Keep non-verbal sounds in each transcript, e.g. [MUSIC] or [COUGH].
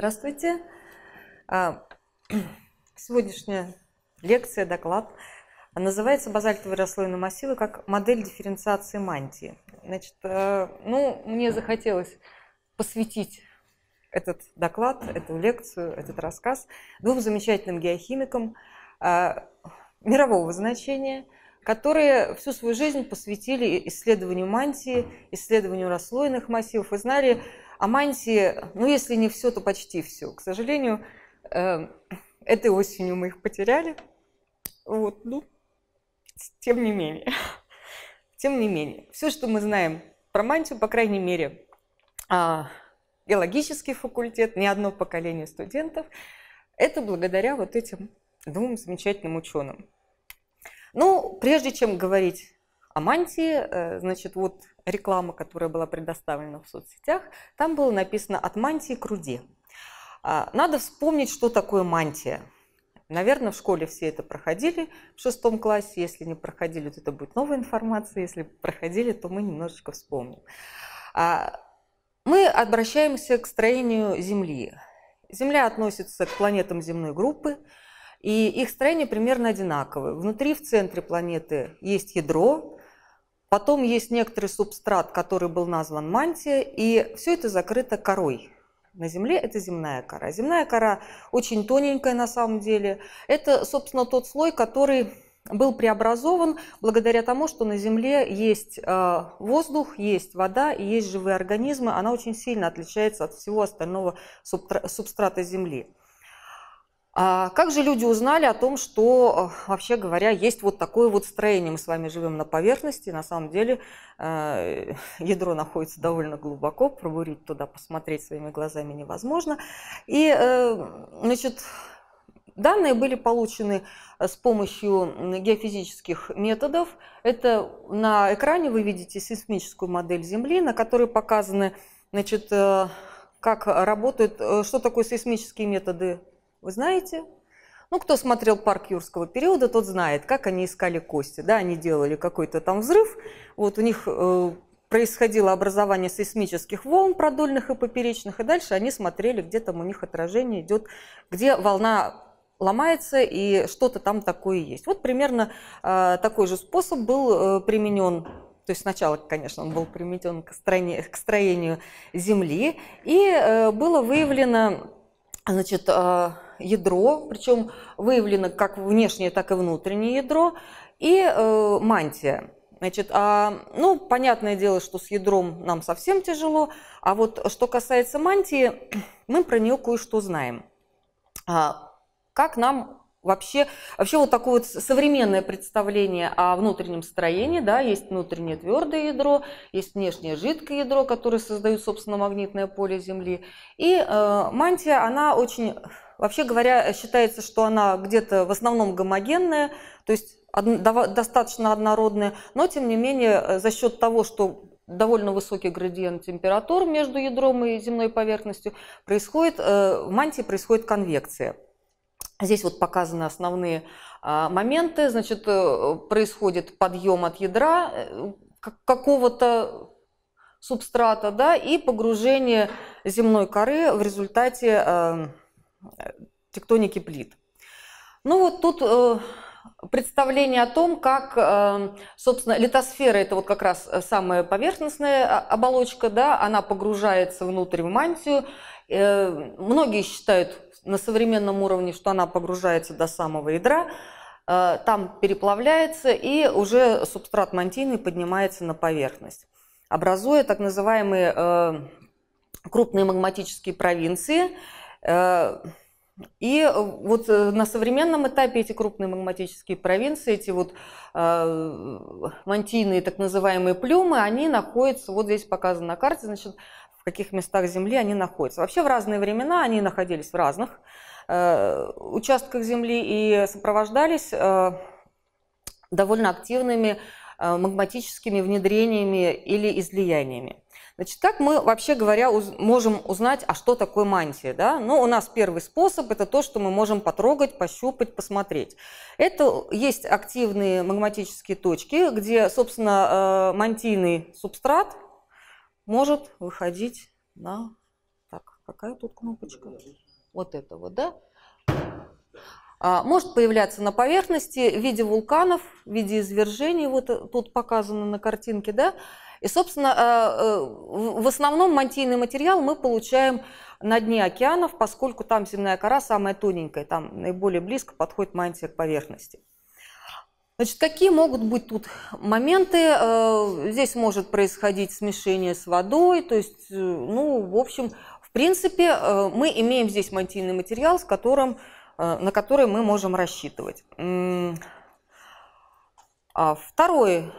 Здравствуйте! А, [CLEARS THROAT] сегодняшняя лекция, доклад а, называется «Базальтовые расслоенные массивы как модель дифференциации мантии». Значит, э, ну, мне захотелось посвятить этот доклад, эту лекцию, этот рассказ двум замечательным геохимикам а, мирового значения – которые всю свою жизнь посвятили исследованию мантии, исследованию расслоенных массивов и знали а Мантии, ну если не все, то почти все. К сожалению, эм, этой осенью мы их потеряли. Вот, ну, тем не менее. [LAUGHS] Тем не менее, все, что мы знаем про мантию, по крайней мере, геологический а, факультет, не одно поколение студентов, это благодаря вот этим двум замечательным ученым. Ну, прежде чем говорить а мантии, э, значит, вот реклама, которая была предоставлена в соцсетях, там было написано «От мантии к руде». А, надо вспомнить, что такое мантия. Наверное, в школе все это проходили в шестом классе. Если не проходили, то это будет новая информация. Если проходили, то мы немножечко вспомним. А, мы обращаемся к строению Земли. Земля относится к планетам земной группы, и их строение примерно одинаковое. Внутри, в центре планеты, есть ядро, Потом есть некоторый субстрат, который был назван мантия, и все это закрыто корой. На Земле это земная кора. Земная кора очень тоненькая на самом деле. Это, собственно, тот слой, который был преобразован благодаря тому, что на Земле есть э, воздух, есть вода есть живые организмы. Она очень сильно отличается от всего остального субстрата Земли. А как же люди узнали о том, что, э, вообще говоря, есть вот такое вот строение? Мы с вами живем на поверхности, на самом деле э, [LAUGHS] ядро находится довольно глубоко, пробурить туда, посмотреть своими глазами невозможно. И, э, значит, данные были получены э, с помощью геофизических методов. Это на экране вы видите сейсмическую модель Земли, на которой показаны, значит, э, как работают, что такое сейсмические методы вы знаете? Ну, кто смотрел парк юрского периода, тот знает, как они искали кости. Да, они делали какой-то там взрыв. Вот у них э, происходило образование сейсмических волн продольных и поперечных, и дальше они смотрели, где там у них отражение идет, где волна ломается и что-то там такое есть. Вот примерно э, такой же способ был э, применен, то есть сначала, конечно, он был применен к, стране, к строению Земли, и э, было выявлено, значит, э, ядро, причем выявлено как внешнее, так и внутреннее ядро, и э, мантия. Значит, а, ну, понятное дело, что с ядром нам совсем тяжело, а вот что касается мантии, мы про нее кое-что знаем. А, как нам вообще, вообще вот такое вот современное представление о внутреннем строении, да, есть внутреннее твердое ядро, есть внешнее жидкое ядро, которое создает собственно, магнитное поле Земли. И э, мантия, она очень Вообще говоря, э, считается, что она где-то в основном гомогенная, то есть достаточно однородная, но тем не менее э, за счет того, что довольно высокий градиент температур между ядром и земной поверхностью, происходит, э, в мантии происходит конвекция. Здесь вот показаны основные а, моменты. Значит, происходит подъем от ядра какого-то субстрата да, и погружение земной коры в результате тектоники плит. Ну вот тут э, представление о том, как, э, собственно, литосфера – это вот как раз э, самая поверхностная а, оболочка, да, она погружается внутрь в мантию. многие считают на современном уровне, что она погружается до самого ядра, там переплавляется и уже субстрат мантийный поднимается на поверхность, образуя так называемые крупные магматические провинции – Э, и вот э, на современном этапе эти крупные магматические провинции, эти вот э, мантийные так называемые плюмы, они находятся, вот здесь показано на карте, значит, в каких местах Земли они находятся. Вообще в разные времена они находились в разных э, участках Земли и сопровождались э, довольно активными э, магматическими внедрениями или излияниями. Значит, так мы, вообще говоря, уз- можем узнать, а что такое мантия. Да? Ну, у нас первый способ – это то, что мы можем потрогать, пощупать, посмотреть. Это есть активные магматические точки, где, собственно, э, мантийный субстрат может выходить на... Так, какая тут кнопочка? Вот это вот, да? А, может появляться на поверхности в виде вулканов, в виде извержений, вот тут показано на картинке, да, и, собственно, э, э, в основном мантийный материал мы получаем на дне океанов, поскольку там земная кора самая тоненькая, там наиболее близко подходит мантия к поверхности. Значит, какие могут быть тут моменты? Э, здесь может происходить смешение с водой, то есть, ну, в общем, в принципе, мы имеем здесь мантийный материал, с которым, на который мы можем рассчитывать. А второй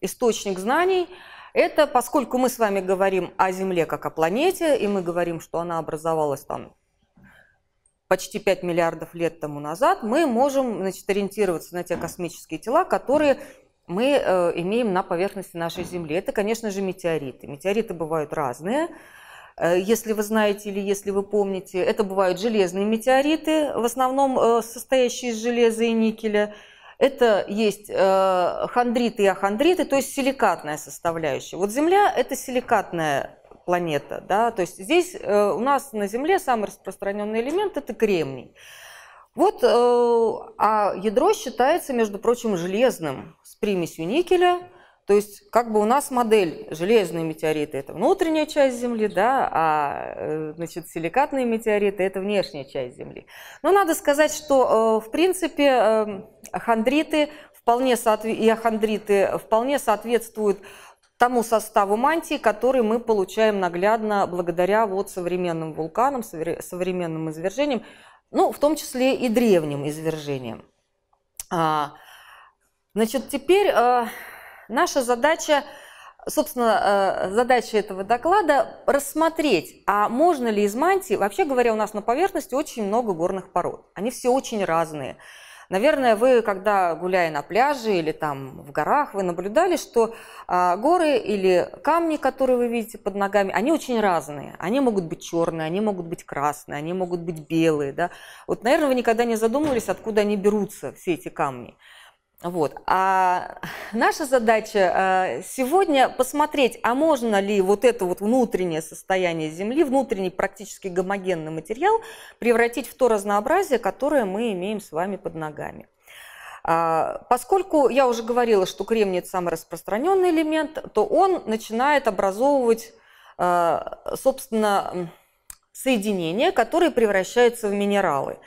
источник знаний – это поскольку мы с вами говорим о Земле как о планете, и мы говорим, что она образовалась там почти 5 миллиардов лет тому назад, мы можем значит, ориентироваться на те космические тела, которые мы э, имеем на поверхности нашей Земли. Это, конечно же, метеориты. Метеориты бывают разные. Э, если вы знаете или если вы помните, это бывают железные метеориты, в основном э, состоящие из железа и никеля – это есть э, хондриты и ахондриты, то есть силикатная составляющая. Вот Земля – это силикатная планета, да, то есть здесь э, у нас на Земле самый распространенный элемент – это кремний. Вот, э, а ядро считается, между прочим, железным с примесью никеля, то есть как бы у нас модель железные метеориты – это внутренняя часть Земли, да, а э, значит, силикатные метеориты – это внешняя часть Земли. Но надо сказать, что э, в принципе э, хондриты вполне и ахондриты вполне соответствуют тому составу мантии, который мы получаем наглядно благодаря вот современным вулканам, современным извержениям, ну, в том числе и древним извержениям. А, значит, теперь Наша задача, собственно, э, задача этого доклада рассмотреть, а можно ли из мантии, вообще говоря, у нас на поверхности очень много горных пород. Они все очень разные. Наверное, вы, когда гуляя на пляже или там в горах, вы наблюдали, что а, горы или камни, которые вы видите под ногами, они очень разные. Они могут быть черные, они могут быть красные, они могут быть белые. Да? Вот, наверное, вы никогда не задумывались, откуда они берутся, все эти камни. Вот. А [LAUGHS] наша задача э, сегодня посмотреть, а можно ли вот это вот внутреннее состояние Земли, внутренний практически гомогенный материал превратить в то разнообразие, которое мы имеем с вами под ногами. А, поскольку я уже говорила, что кремний – это самый распространенный элемент, то он начинает образовывать, э, собственно, соединения, которые превращаются в минералы –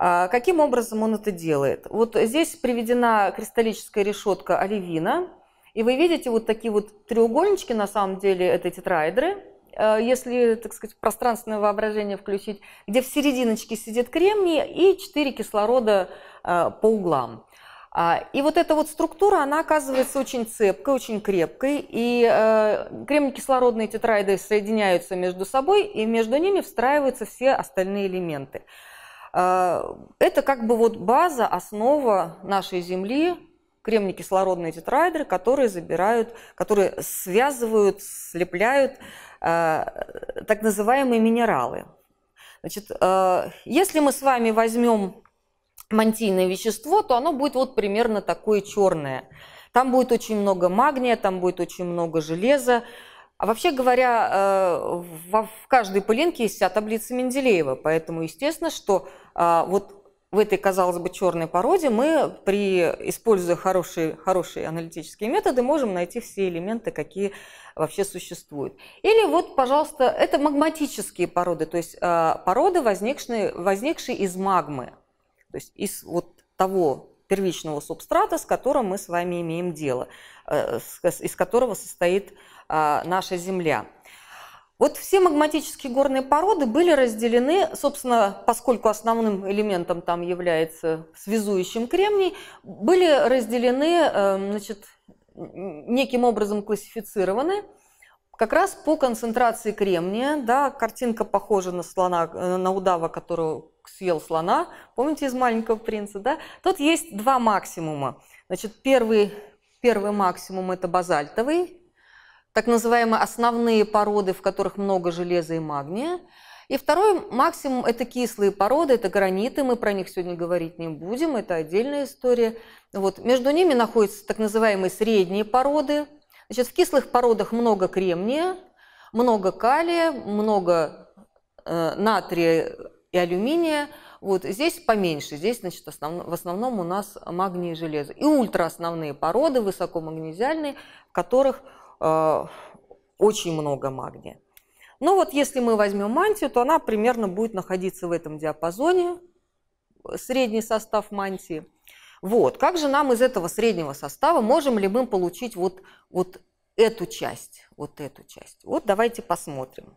а каким образом он это делает? Вот здесь приведена кристаллическая решетка оливина, и вы видите вот такие вот треугольнички, на самом деле это тетраэдры, э, если, так сказать, пространственное воображение включить, где в серединочке сидит кремний и 4 кислорода э, по углам. А, и вот эта вот структура, она оказывается очень цепкой, очень крепкой, и э, кремний-кислородные тетрайды соединяются между собой, и между ними встраиваются все остальные элементы. А, это как бы вот база, основа нашей Земли, кремни-кислородные тетрайдеры, которые забирают, которые связывают, слепляют э, так называемые минералы. Значит, э, если мы с вами возьмем мантийное вещество, то оно будет вот примерно такое черное. Там будет очень много магния, там будет очень много железа, а вообще говоря, э, в каждой пылинке есть вся таблица Менделеева, поэтому естественно, что э, вот в этой, казалось бы, черной породе мы, при, используя хорошие, хорошие аналитические методы, можем найти все элементы, какие вообще существуют. Или вот, пожалуйста, это магматические породы, то есть э, породы, возникшие, возникшие из магмы, то есть из вот того первичного субстрата, с которым мы с вами имеем дело, э, из которого состоит а, наша Земля. Вот все магматические горные породы были разделены, собственно, поскольку основным элементом там является связующим кремний, были разделены, э, значит, неким образом классифицированы как раз по концентрации кремния. Да, картинка похожа на слона, э, на удава, которого съел слона, помните из «Маленького принца», да? Тут есть два максимума. Значит, первый, первый максимум – это базальтовый, так называемые основные породы, в которых много железа и магния. И второй максимум – это кислые породы, это граниты, мы про них сегодня говорить не будем, это отдельная история. Вот. Между ними находятся так называемые средние породы. Значит, в кислых породах много кремния, много калия, много э, натрия, и алюминия. Вот здесь поменьше, здесь, значит, основ... в основном у нас магний и железо. И ультраосновные породы, высокомагнезиальные, в которых э, очень много магния. Но ну вот если мы возьмем мантию, то она примерно будет находиться в этом диапазоне, средний состав мантии. Вот, как же нам из этого среднего состава, можем ли мы получить вот, вот эту часть, вот эту часть? Вот давайте посмотрим.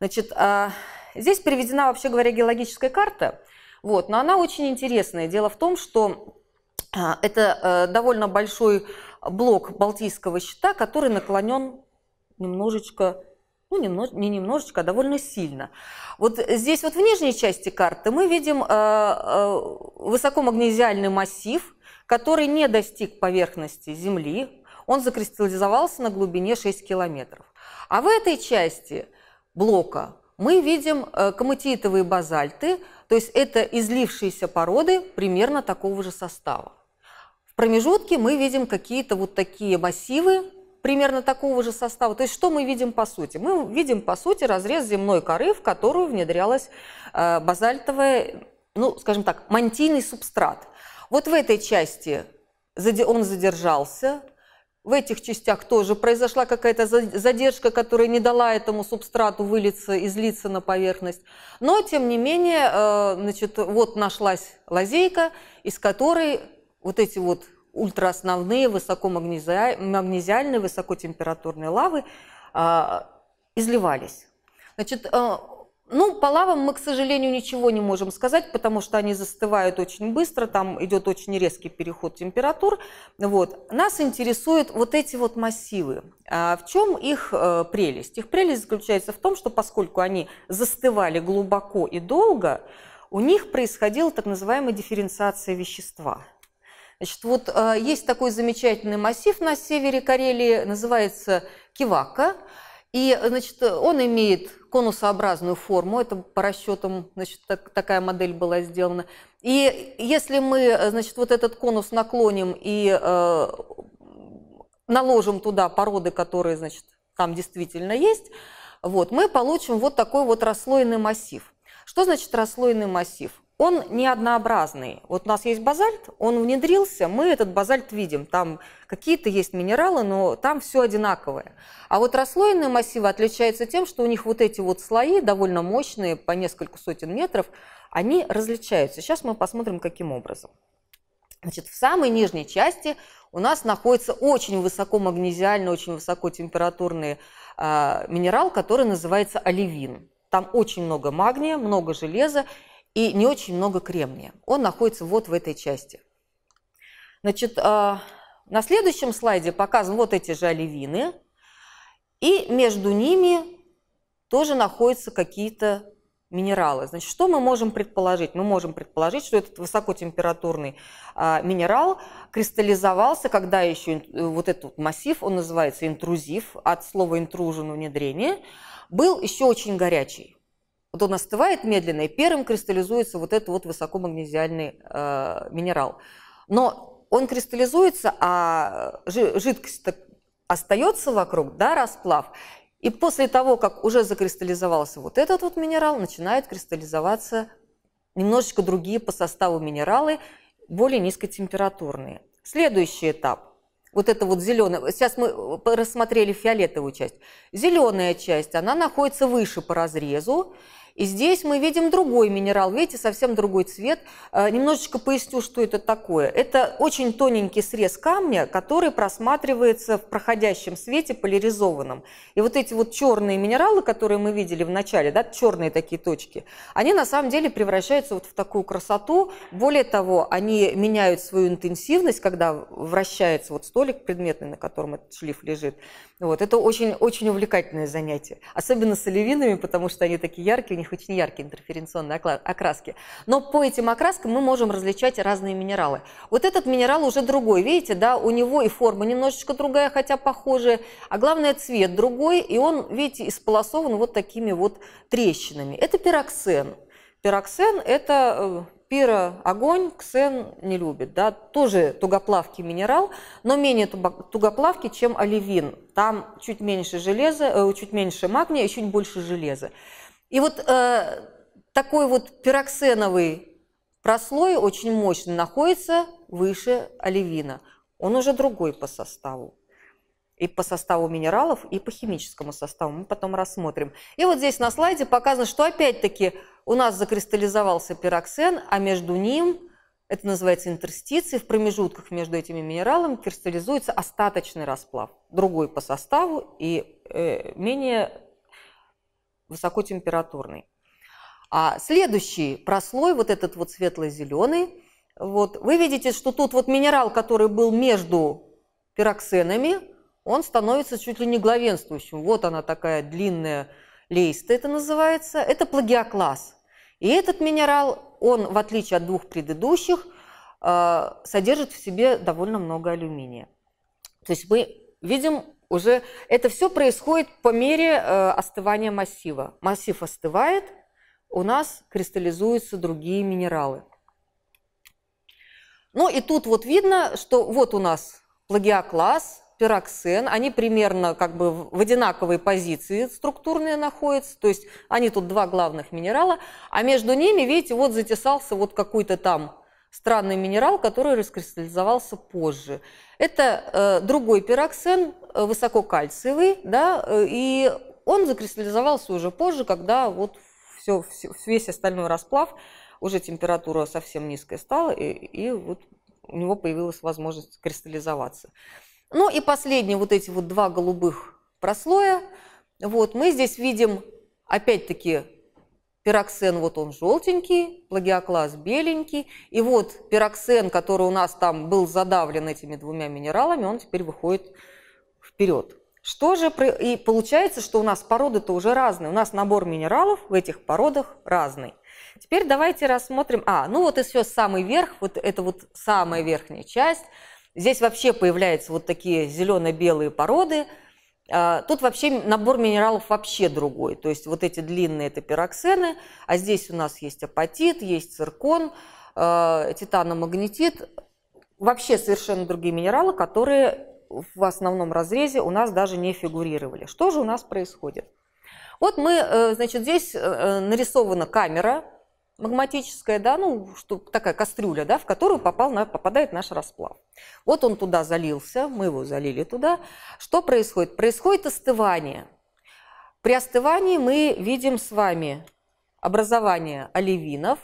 Значит, а, здесь приведена, вообще говоря, геологическая карта, вот, но она очень интересная. Дело в том, что а, это э, довольно большой блок Балтийского щита, который наклонен немножечко ну, немнож, не немножечко, а довольно сильно. Вот здесь вот в нижней части карты мы видим э, э, высокомагнезиальный массив, который не достиг поверхности Земли, он закристаллизовался на глубине 6 километров. А в этой части блока мы видим э, коматиитовые базальты, то есть это излившиеся породы примерно такого же состава. В промежутке мы видим какие-то вот такие массивы примерно такого же состава. То есть что мы видим по сути? Мы видим по сути разрез земной коры, в которую внедрялась э, базальтовая, ну, скажем так, мантийный субстрат. Вот в этой части он задержался, в этих частях тоже произошла какая-то задержка, которая не дала этому субстрату вылиться, излиться на поверхность. Но, тем не менее, э, значит, вот нашлась лазейка, из которой вот эти вот ультраосновные, высокомагнезиальные, высокотемпературные лавы а, изливались. Значит, э, ну, по лавам мы, к сожалению, ничего не можем сказать, потому что они застывают очень быстро, там идет очень резкий переход температур. Вот. Нас интересуют вот эти вот массивы. А в чем их э, прелесть? Их прелесть заключается в том, что поскольку они застывали глубоко и долго, у них происходила так называемая дифференциация вещества. Значит, вот э, есть такой замечательный массив на севере Карелии, называется Кивака. И, значит, он имеет конусообразную форму, это по расчетам, значит, так, такая модель была сделана. И если мы, значит, вот этот конус наклоним и э, наложим туда породы, которые, значит, там действительно есть, вот, мы получим вот такой вот расслоенный массив. Что значит расслоенный массив? он не Вот у нас есть базальт, он внедрился, мы этот базальт видим. Там какие-то есть минералы, но там все одинаковое. А вот расслоенные массивы отличаются тем, что у них вот эти вот слои, довольно мощные, по несколько сотен метров, они различаются. Сейчас мы посмотрим, каким образом. Значит, в самой нижней части у нас находится очень высоко очень высокотемпературный э, минерал, который называется оливин. Там очень много магния, много железа, и не очень много кремния. Он находится вот в этой части. Значит, а, на следующем слайде показаны вот эти же оливины, и между ними тоже находятся какие-то минералы. Значит, что мы можем предположить? Мы можем предположить, что этот высокотемпературный а, минерал кристаллизовался, когда еще э, вот этот массив, он называется интрузив, от слова интружен, внедрение, был еще очень горячий. Вот он остывает медленно, и первым кристаллизуется вот этот вот высокомагнезиальный э, минерал. Но он кристаллизуется, а жидкость остается вокруг, да, расплав. И после того, как уже закристаллизовался вот этот вот минерал, начинают кристаллизоваться немножечко другие по составу минералы, более низкотемпературные. Следующий этап. Вот это вот зеленая. Сейчас мы э, рассмотрели фиолетовую часть. Зеленая часть, она находится выше по разрезу. И здесь мы видим другой минерал, видите, совсем другой цвет. Э, немножечко поясню, что это такое. Это очень тоненький срез камня, который просматривается в проходящем свете поляризованном. И вот эти вот черные минералы, которые мы видели в начале, да, черные такие точки, они на самом деле превращаются вот в такую красоту. Более того, они меняют свою интенсивность, когда вращается вот столик предметный, на котором этот шлиф лежит. Вот, это очень-очень увлекательное занятие. Особенно с оливинами, потому что они такие яркие, у них очень яркие интерференционные окраски. Но по этим окраскам мы можем различать разные минералы. Вот этот минерал уже другой, видите, да, у него и форма немножечко другая, хотя похожая, а главное цвет другой, и он, видите, исполосован вот такими вот трещинами. Это пироксен. Пироксен – это э, пира огонь, ксен не любит. Да? Тоже тугоплавкий минерал, но менее тугоплавкий, чем оливин. Там чуть меньше железа, э, чуть меньше магния и чуть больше железа. И вот э, такой вот пироксеновый прослой, очень мощный, находится выше оливина. Он уже другой по составу. И по составу минералов, и по химическому составу. Мы потом рассмотрим. И вот здесь на слайде показано, что опять-таки у нас закристаллизовался пироксен, а между ним, это называется интерстиции, в промежутках между этими минералами кристаллизуется остаточный расплав, другой по составу и э, менее высокотемпературный. А следующий прослой, вот этот вот светло-зеленый, вот, вы видите, что тут вот минерал, который был между пироксенами, он становится чуть ли не главенствующим. Вот она такая длинная лейста, это называется. Это плагиокласс. И этот минерал, он, в отличие от двух предыдущих, э, содержит в себе довольно много алюминия. То есть мы видим уже это все происходит по мере э, остывания массива. Массив остывает, у нас кристаллизуются другие минералы. Ну и тут вот видно, что вот у нас плагиокласс, пироксен, они примерно как бы в одинаковой позиции структурные находятся, то есть они тут два главных минерала, а между ними, видите, вот затесался вот какой-то там странный минерал, который раскристаллизовался позже. Это э, другой пироксен, э, высококальциевый, да, э, и он закристаллизовался уже позже, когда вот все, все, весь остальной расплав, уже температура совсем низкая стала, и, и вот у него появилась возможность кристаллизоваться. Ну и последние вот эти вот два голубых прослоя. Вот мы здесь видим опять-таки пироксен вот он желтенький, плагиоклаз беленький, и вот пироксен, который у нас там был задавлен этими двумя минералами, он теперь выходит вперед. Что же, и получается, что у нас породы-то уже разные, у нас набор минералов в этих породах разный. Теперь давайте рассмотрим, а, ну вот и все, самый верх, вот это вот самая верхняя часть, здесь вообще появляются вот такие зелено-белые породы – а, тут вообще набор минералов вообще другой. То есть вот эти длинные – это пироксены, а здесь у нас есть апатит, есть циркон, а, титаномагнетит. Вообще совершенно другие минералы, которые в основном разрезе у нас даже не фигурировали. Что же у нас происходит? Вот мы, э, значит, здесь э, э, нарисована камера, магматическая, да, ну, что, такая кастрюля, да, в которую попал, попадает наш расплав. Вот он туда залился, мы его залили туда. Что происходит? Происходит остывание. При остывании мы видим с вами образование оливинов.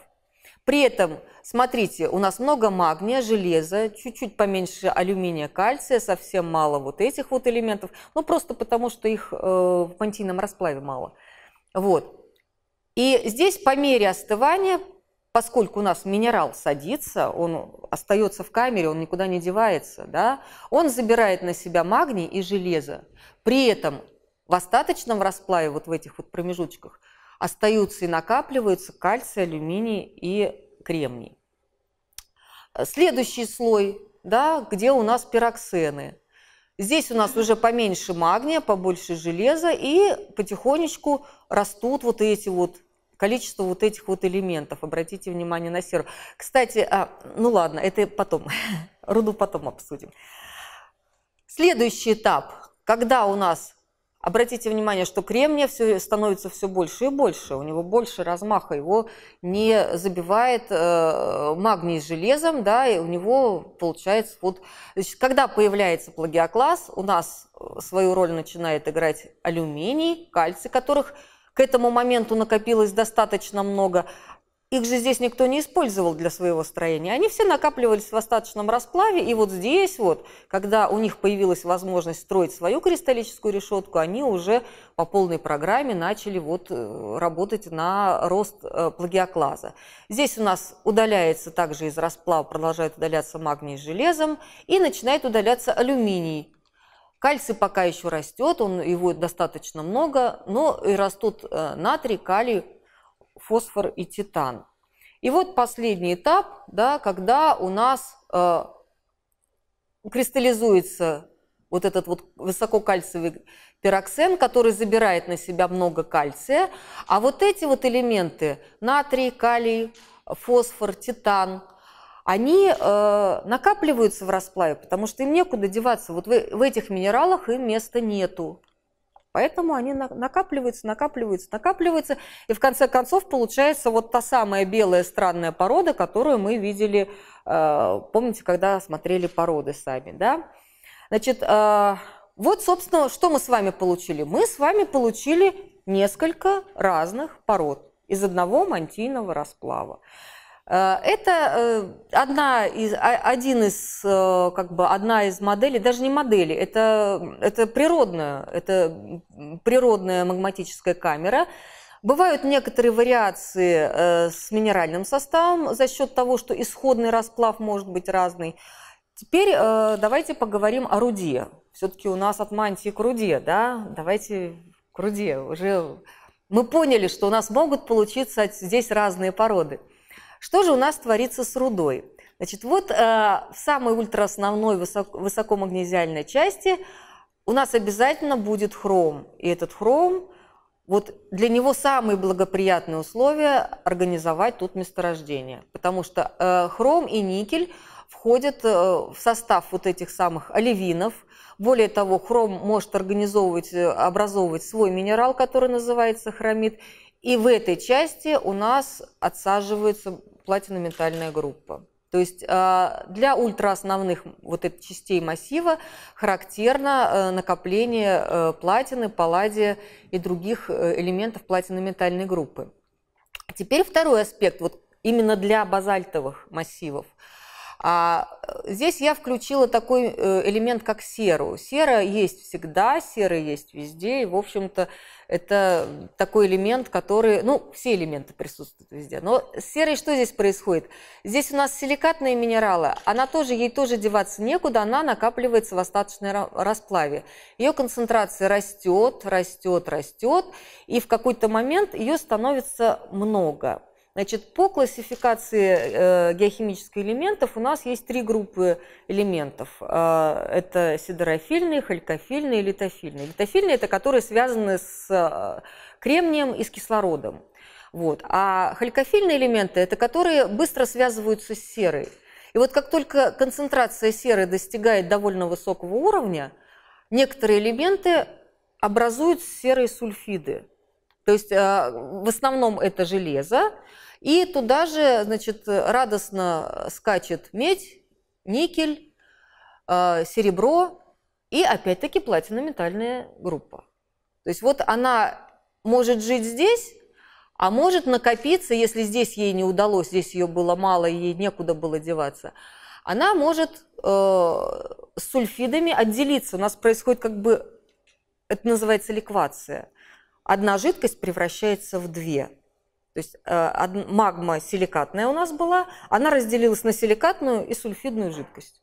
При этом, смотрите, у нас много магния, железа, чуть-чуть поменьше алюминия, кальция, совсем мало вот этих вот элементов. Ну, просто потому, что их э, в мантийном расплаве мало. Вот. И здесь по мере остывания, поскольку у нас минерал садится, он остается в камере, он никуда не девается, да, он забирает на себя магний и железо. При этом в остаточном расплаве, вот в этих вот промежуточках, остаются и накапливаются кальций, алюминий и кремний. Следующий слой, да, где у нас пироксены – Здесь у нас уже поменьше магния, побольше железа, и потихонечку растут вот эти вот количество вот этих вот элементов. Обратите внимание на серу. Кстати, а, ну ладно, это потом. [LAUGHS] Руду потом обсудим. Следующий этап, когда у нас Обратите внимание, что кремния все, становится все больше и больше, у него больше размаха, его не забивает э, магний с железом, да, и у него получается вот... Значит, когда появляется плагиоклаз, у нас э, свою роль начинает играть алюминий, кальций, которых к этому моменту накопилось достаточно много, их же здесь никто не использовал для своего строения. Они все накапливались в остаточном расплаве, и вот здесь вот, когда у них появилась возможность строить свою кристаллическую решетку, они уже по полной программе начали вот э, работать на рост э, плагиоклаза. Здесь у нас удаляется также из расплава, продолжает удаляться магний с железом, и начинает удаляться алюминий. Кальций пока еще растет, он, его достаточно много, но и растут э, натрий, калий, фосфор и титан. И вот последний этап, да, когда у нас э, кристаллизуется вот этот вот высококальциевый пироксен, который забирает на себя много кальция. А вот эти вот элементы, натрий, калий, фосфор, титан, они э, накапливаются в расплаве, потому что им некуда деваться. Вот в, в этих минералах им места нету. Поэтому они накапливаются, накапливаются, накапливаются, и в конце концов получается вот та самая белая странная порода, которую мы видели, э, помните, когда смотрели породы сами, да? Значит, э, вот, собственно, что мы с вами получили. Мы с вами получили несколько разных пород из одного мантийного расплава. Э, это э, одна из, один из, э, как бы, одна из моделей, даже не модели, это, это природная, это природная магматическая камера. Бывают некоторые вариации с минеральным составом за счет того, что исходный расплав может быть разный. Теперь давайте поговорим о руде. Все-таки у нас от мантии к руде, да? Давайте к руде. Уже мы поняли, что у нас могут получиться здесь разные породы. Что же у нас творится с рудой? Значит, вот э, в самой ультрасновной высоко, высокомагнезиальной части у нас обязательно будет хром. И этот хром, вот для него самые благоприятные условия организовать тут месторождение. Потому что э, хром и никель входят э, в состав вот этих самых оливинов. Более того, хром может организовывать, э, образовывать свой минерал, который называется хромит. И в этой части у нас отсаживаются платинометальная группа. То есть а, для ультраосновных вот этих частей массива характерно э, накопление э, платины, палладия и других э, элементов платинометальной группы. Теперь второй аспект, вот именно для базальтовых массивов. А здесь я включила такой элемент, как серу. Сера есть всегда, сера есть везде, и, в общем-то, это такой элемент, который, ну, все элементы присутствуют везде. Но с серой что здесь происходит? Здесь у нас силикатные минералы, она тоже, ей тоже деваться некуда, она накапливается в остаточной расплаве. Ее концентрация растет, растет, растет, и в какой-то момент ее становится много. Значит, по классификации э, геохимических элементов у нас есть три группы элементов. Э, это сидорофильные, халькофильные и литофильные. Литофильные – это которые связаны с э, кремнием и с кислородом. Вот. А халькофильные элементы – это которые быстро связываются с серой. И вот как только концентрация серы достигает довольно высокого уровня, некоторые элементы образуют серые сульфиды. То есть э, в основном это железо, и туда же, значит, радостно скачет медь, никель, э, серебро и опять-таки платино группа. То есть вот она может жить здесь, а может накопиться, если здесь ей не удалось, здесь ее было мало, ей некуда было деваться. Она может э, с сульфидами отделиться. У нас происходит как бы, это называется ликвация. Одна жидкость превращается в две. То есть э, магма силикатная у нас была, она разделилась на силикатную и сульфидную жидкость.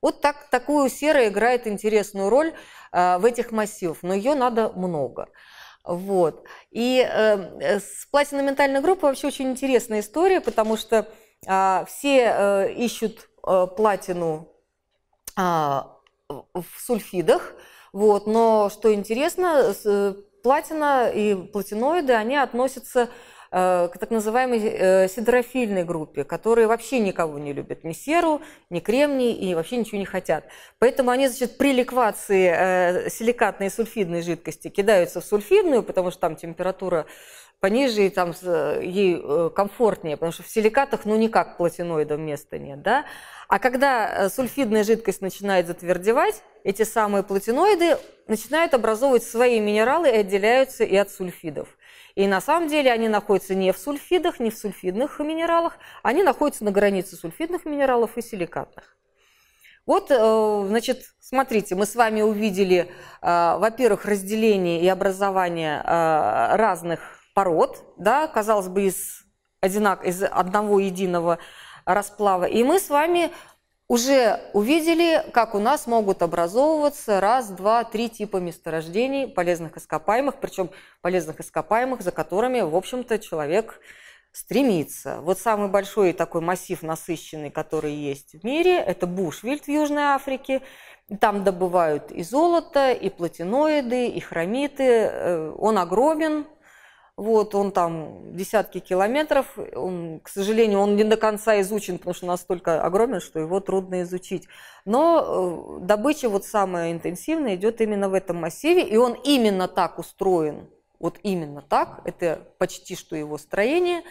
Вот так, такую сера играет интересную роль э, в этих массивах, но ее надо много. Вот. И э, с платиноментальной группой вообще очень интересная история, потому что все ищут платину в сульфидах, вот, но что интересно, платина и платиноиды, они относятся Э, к так называемой э, сидрофильной группе, которые вообще никого не любят, ни серу, ни кремний и вообще ничего не хотят. Поэтому они, значит, при ликвации э, силикатной и сульфидной жидкости кидаются в сульфидную, потому что там температура пониже, и там ей комфортнее, потому что в силикатах ну никак платиноидам места нет, да? А когда сульфидная жидкость начинает затвердевать, эти самые платиноиды начинают образовывать свои минералы и отделяются и от сульфидов. И на самом деле они находятся не в сульфидах, не в сульфидных минералах, они находятся на границе сульфидных минералов и силикатных. Вот, э, значит, смотрите, мы с вами увидели, э, во-первых, разделение и образование э, разных пород, да, казалось бы, из, одинак, из одного единого расплава. И мы с вами уже увидели, как у нас могут образовываться раз, два, три типа месторождений полезных ископаемых, причем полезных ископаемых, за которыми, в общем-то, человек стремится. Вот самый большой такой массив насыщенный, который есть в мире, это Бушвильд в Южной Африке. Там добывают и золото, и платиноиды, и хромиты. Э, он огромен, вот, он там десятки километров. Он, к сожалению, он не до конца изучен, потому что настолько огромен, что его трудно изучить. Но э, добыча вот самая интенсивная идет именно в этом массиве, и он именно так устроен. Вот именно так, это почти что его строение.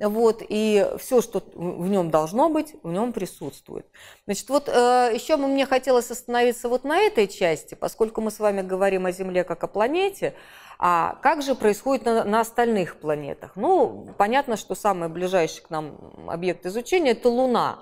Вот, и все, что в нем должно быть, в нем присутствует. Значит, вот э, еще мне хотелось остановиться вот на этой части, поскольку мы с вами говорим о Земле как о планете, а как же происходит на, на остальных планетах? Ну, понятно, что самый ближайший к нам объект изучения – это Луна.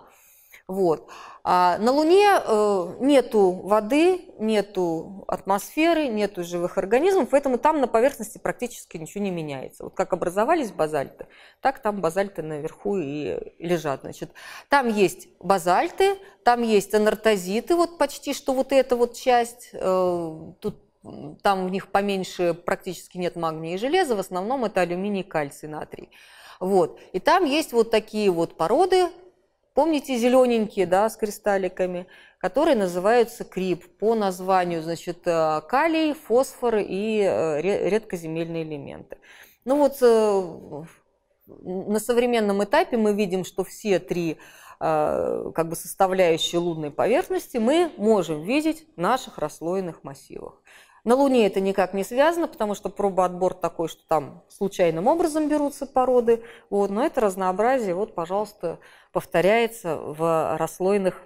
Вот. А на Луне э, нету воды, нету атмосферы, нету живых организмов, поэтому там на поверхности практически ничего не меняется. Вот как образовались базальты, так там базальты наверху и лежат. Значит, там есть базальты, там есть анартозиты, вот почти что вот эта вот часть, э, тут там в них поменьше практически нет магния и железа, в основном это алюминий, кальций, натрий. Вот. И там есть вот такие вот породы, Помните зелененькие, да, с кристалликами, которые называются крип по названию, значит, э, калий, фосфор и э, редкоземельные элементы. Ну вот э, на современном этапе мы видим, что все три как бы составляющие лунной поверхности мы можем видеть в наших расслоенных массивах. На Луне это никак не связано, потому что пробоотбор такой, что там случайным образом берутся породы. Вот. Но это разнообразие, вот, пожалуйста, повторяется в расслойных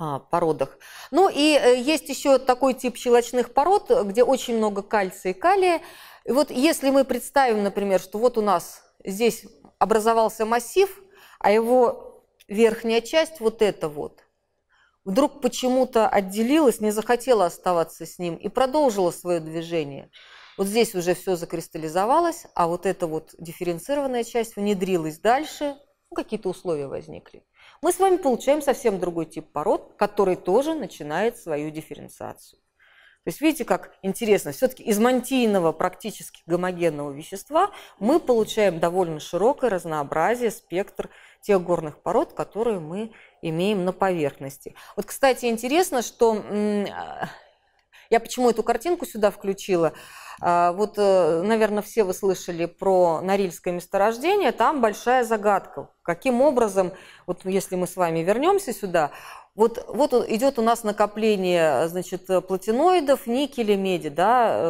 а, породах. Ну и э, есть еще такой тип щелочных пород, где очень много кальция и калия. И вот если мы представим, например, что вот у нас здесь образовался массив, а его верхняя часть вот эта вот – вдруг почему-то отделилась, не захотела оставаться с ним и продолжила свое движение. Вот здесь уже все закристаллизовалось, а вот эта вот дифференцированная часть внедрилась дальше, ну, какие-то условия возникли. Мы с вами получаем совсем другой тип пород, который тоже начинает свою дифференциацию. То есть видите, как интересно, все-таки из мантийного практически гомогенного вещества мы получаем довольно широкое разнообразие, спектр тех горных пород, которые мы имеем на поверхности. Вот, кстати, интересно, что я почему эту картинку сюда включила? А, вот, э, наверное, все вы слышали про Норильское месторождение. Там большая загадка. Каким образом, вот если мы с вами вернемся сюда, вот, вот идет у нас накопление э, значит, платиноидов, никеля, меди да, э,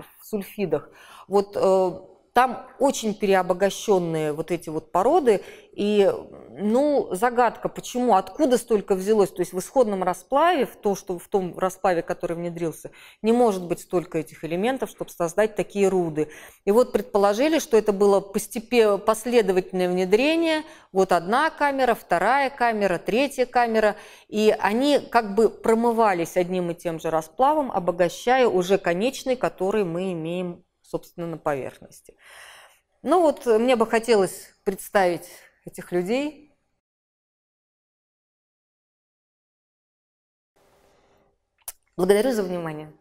в сульфидах. Вот э, там очень переобогащенные вот эти вот породы, и, ну, загадка, почему, откуда столько взялось, то есть в исходном расплаве, в, то, что, в том расплаве, который внедрился, не может быть столько этих элементов, чтобы создать такие руды. И вот предположили, что это было постепенно, последовательное внедрение, вот одна камера, вторая камера, третья камера, и они как бы промывались одним и тем же расплавом, обогащая уже конечный, который мы имеем собственно, на поверхности. Ну вот, э, мне бы хотелось представить этих людей. Благодарю за внимание.